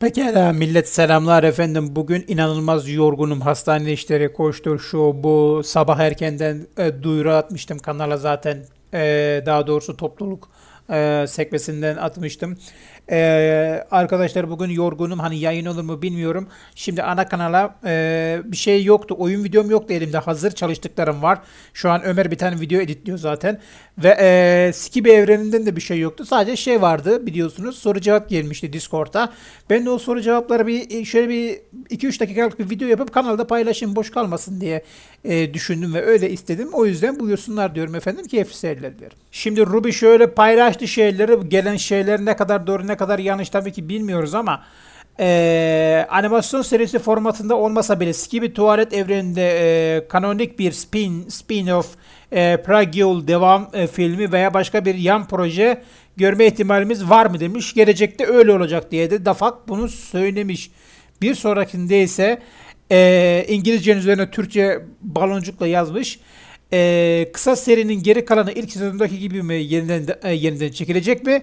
Pekala millet selamlar efendim. Bugün inanılmaz yorgunum. Hastane işleri koştur şu bu. Sabah erkenden e, duyuru atmıştım kanala zaten. E, daha doğrusu topluluk e, sekmesinden atmıştım. Ee, arkadaşlar bugün yorgunum hani yayın olur mu bilmiyorum. Şimdi ana kanala e, bir şey yoktu. Oyun videom yoktu elimde. Hazır çalıştıklarım var. Şu an Ömer bir tane video editliyor zaten. Ve e, Skibi evreninden de bir şey yoktu. Sadece şey vardı biliyorsunuz. Soru cevap gelmişti Discord'a. Ben de o soru cevapları bir e, şöyle bir 2-3 dakikalık bir video yapıp kanalda paylaşayım boş kalmasın diye e, düşündüm ve öyle istedim. O yüzden buyursunlar diyorum efendim. Keyifli seyirler diyorum. Şimdi Ruby şöyle paylaştı Gerçi şeylere gelen şeyler ne kadar doğru ne kadar yanlış tabii ki bilmiyoruz ama e, animasyon serisi formatında olmasa bile Skibi Tuvalet evreninde e, kanonik bir spin spin-off e, Pragyul devam e, filmi veya başka bir yan proje görme ihtimalimiz var mı demiş. Gelecekte öyle olacak diye de Dafak bunu söylemiş. Bir sonrakinde ise e, İngilizcenin üzerine Türkçe baloncukla yazmış e, kısa serinin geri kalanı ilk sezondaki gibi mi yeniden e, yeniden çekilecek mi?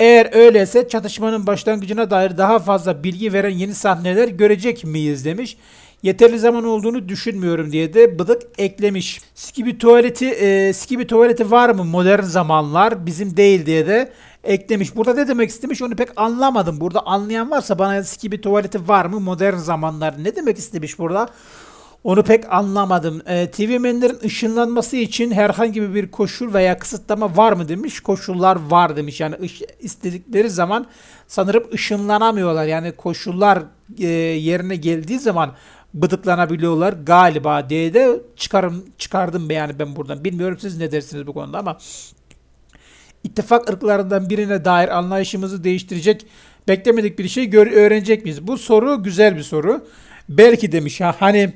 Eğer öyleyse çatışmanın başlangıcına dair daha fazla bilgi veren yeni sahneler görecek miyiz demiş. Yeterli zaman olduğunu düşünmüyorum diye de bıdık eklemiş. Skibi tuvaleti, e, Skibi tuvaleti var mı modern zamanlar bizim değil diye de eklemiş. Burada ne demek istemiş onu pek anlamadım. Burada anlayan varsa bana Skibi tuvaleti var mı modern zamanlar ne demek istemiş burada? Onu pek anlamadım. E, ee, TV menlerin ışınlanması için herhangi bir koşul veya kısıtlama var mı demiş. Koşullar var demiş. Yani istedikleri zaman sanırım ışınlanamıyorlar. Yani koşullar e, yerine geldiği zaman bıdıklanabiliyorlar galiba diye de çıkarım çıkardım be yani ben buradan. Bilmiyorum siz ne dersiniz bu konuda ama ittifak ırklarından birine dair anlayışımızı değiştirecek beklemedik bir şey gör öğrenecek miyiz? Bu soru güzel bir soru. Belki demiş ha hani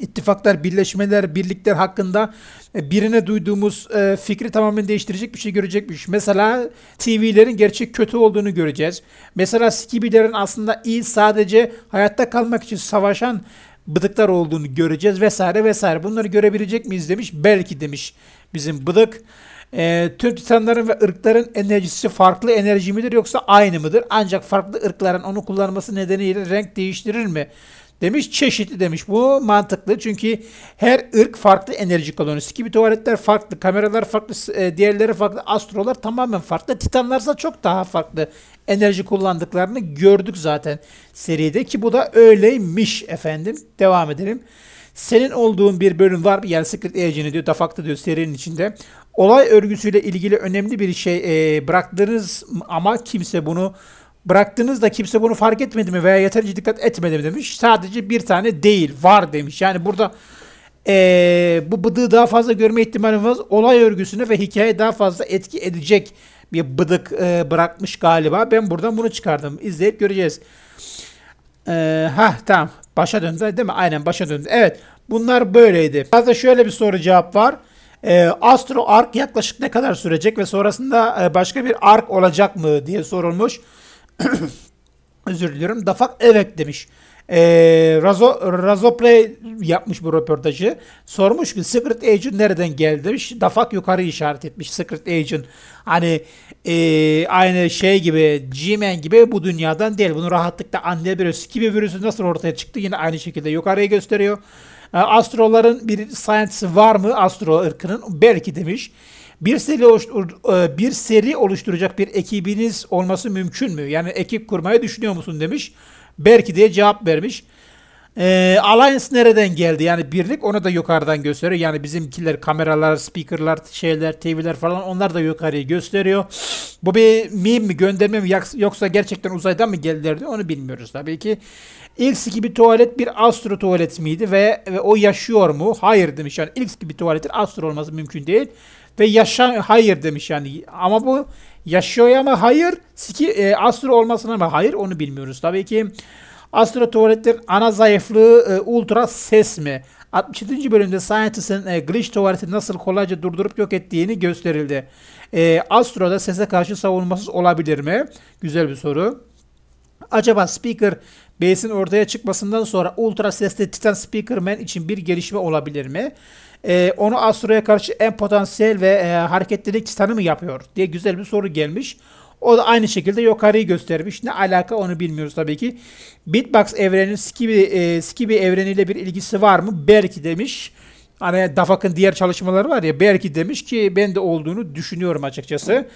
ittifaklar, birleşmeler, birlikler hakkında e, birine duyduğumuz e, fikri tamamen değiştirecek bir şey görecekmiş. Mesela TV'lerin gerçek kötü olduğunu göreceğiz. Mesela Skibilerin aslında iyi sadece hayatta kalmak için savaşan bıdıklar olduğunu göreceğiz vesaire vesaire. Bunları görebilecek miyiz demiş. Belki demiş bizim bıdık. E, tüm titanların ve ırkların enerjisi farklı enerji midir yoksa aynı mıdır? Ancak farklı ırkların onu kullanması nedeniyle renk değiştirir mi? Demiş çeşitli demiş. Bu mantıklı çünkü her ırk farklı enerji kolonisi gibi tuvaletler farklı, kameralar farklı, e, diğerleri farklı, astrolar tamamen farklı. Titanlarsa çok daha farklı enerji kullandıklarını gördük zaten seride ki bu da öyleymiş efendim. Devam edelim. Senin olduğun bir bölüm var mı? Yani Secret Agent'i diyor, Dafak'ta diyor serinin içinde. Olay örgüsüyle ilgili önemli bir şey e, bıraktınız ama kimse bunu bıraktığınızda kimse bunu fark etmedi mi veya yeterince dikkat etmedi mi demiş. Sadece bir tane değil var demiş. Yani burada ee, bu bıdığı daha fazla görme ihtimalimiz var. Olay örgüsüne ve hikaye daha fazla etki edecek bir bıdık e, bırakmış galiba. Ben buradan bunu çıkardım. İzleyip göreceğiz. Ee, ha tamam. Başa döndü değil mi? Aynen başa döndü. Evet. Bunlar böyleydi. Biraz da şöyle bir soru cevap var. Ee, Astro Ark yaklaşık ne kadar sürecek ve sonrasında e, başka bir ark olacak mı diye sorulmuş. özür diliyorum. Dafak evet demiş. E, Razo, play yapmış bu röportajı. Sormuş ki Secret Agent nereden geldi demiş. Dafak yukarı işaret etmiş Secret Agent. Hani e, aynı şey gibi G-Man gibi bu dünyadan değil. Bunu rahatlıkla anlayabiliyoruz. Kibi virüsü nasıl ortaya çıktı yine aynı şekilde yukarıya gösteriyor. Ee, astroların bir science var mı astro ırkının? Belki demiş bir seri, e, bir seri oluşturacak bir ekibiniz olması mümkün mü? Yani ekip kurmayı düşünüyor musun demiş. Belki diye cevap vermiş. E, Alliance nereden geldi? Yani birlik onu da yukarıdan gösteriyor. Yani bizimkiler kameralar, speakerlar, şeyler, TV'ler falan onlar da yukarıyı gösteriyor. Bu bir meme mi gönderme mi yoksa gerçekten uzaydan mı geldiler diye onu bilmiyoruz tabii ki. X gibi tuvalet bir astro tuvalet miydi ve, ve o yaşıyor mu? Hayır demiş yani X gibi tuvaletin astro olması mümkün değil ve yaşa hayır demiş yani. Ama bu yaşıyor ama hayır. Siki e, Astro olmasına mı hayır onu bilmiyoruz. Tabii ki Astro Tuvalet'in ana zayıflığı e, ultra ses mi? 67. bölümde Scientist'in e, Glitch tuvaleti nasıl kolayca durdurup yok ettiğini gösterildi. E, Astro'da sese karşı savunmasız olabilir mi? Güzel bir soru. Acaba Speaker Bass'in ortaya çıkmasından sonra ultra sesli Titan speaker Speakerman için bir gelişme olabilir mi? Ee, onu Astro'ya karşı en potansiyel ve e, hareketlilik Titan'ı mı yapıyor diye güzel bir soru gelmiş. O da aynı şekilde yukarıyı göstermiş. Ne alaka onu bilmiyoruz tabii ki. Beatbox evrenin Skibi, e, Skibi evreniyle bir ilgisi var mı? Belki demiş. Hani Dafak'ın diğer çalışmaları var ya belki demiş ki ben de olduğunu düşünüyorum açıkçası.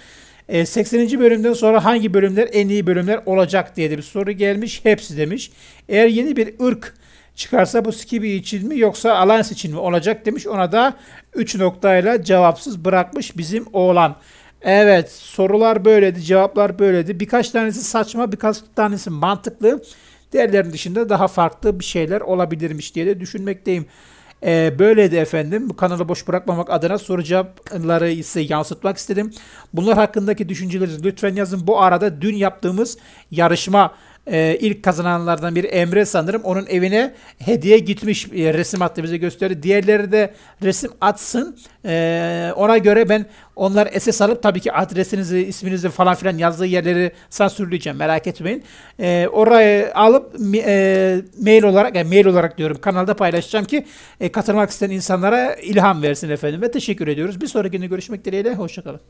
E, 80. bölümden sonra hangi bölümler en iyi bölümler olacak diye de bir soru gelmiş. Hepsi demiş. Eğer yeni bir ırk çıkarsa bu Skibi için mi yoksa Alliance için mi olacak demiş. Ona da 3 noktayla cevapsız bırakmış bizim oğlan. Evet sorular böyledi, cevaplar böyledi. Birkaç tanesi saçma birkaç tanesi mantıklı. Diğerlerinin dışında daha farklı bir şeyler olabilirmiş diye de düşünmekteyim. E, ee, böyle de efendim bu kanalı boş bırakmamak adına soracakları ise yansıtmak istedim. Bunlar hakkındaki düşüncelerinizi lütfen yazın. Bu arada dün yaptığımız yarışma e, ilk kazananlardan biri Emre sanırım. Onun evine hediye gitmiş e, resim attı bize gösterdi. Diğerleri de resim atsın. E, ona göre ben onlar SS alıp tabii ki adresinizi, isminizi falan filan yazdığı yerleri sansürleyeceğim. Merak etmeyin. E, orayı alıp e, mail olarak, yani mail olarak diyorum kanalda paylaşacağım ki e, katılmak isteyen insanlara ilham versin efendim ve teşekkür ediyoruz. Bir sonraki günde görüşmek dileğiyle. Hoşçakalın.